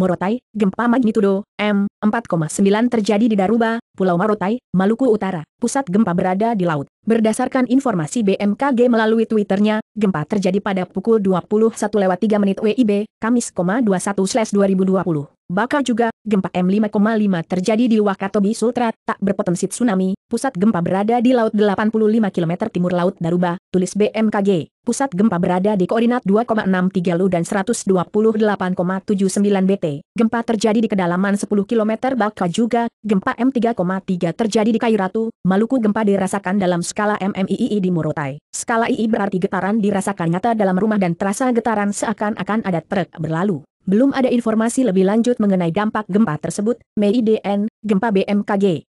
Morotai, gempa magnitudo M4,9 terjadi di Daruba, Pulau Morotai, Maluku Utara. Pusat gempa berada di laut. Berdasarkan informasi BMKG melalui Twitternya, gempa terjadi pada pukul 21.03 menit WIB, Kamis, 21/2020. Baka juga, gempa M5,5 terjadi di Wakatobi Sultra, tak berpotensi tsunami, pusat gempa berada di laut 85 km timur Laut Daruba, tulis BMKG. Pusat gempa berada di koordinat 2,63 Lu dan 128,79 BT. Gempa terjadi di kedalaman 10 km Bakal juga, gempa M3,3 terjadi di Kairatu, Maluku gempa dirasakan dalam skala MMII di Morotai. Skala II berarti getaran dirasakan nyata dalam rumah dan terasa getaran seakan-akan ada truk berlalu. Belum ada informasi lebih lanjut mengenai dampak gempa tersebut, MIDN, gempa BMKG.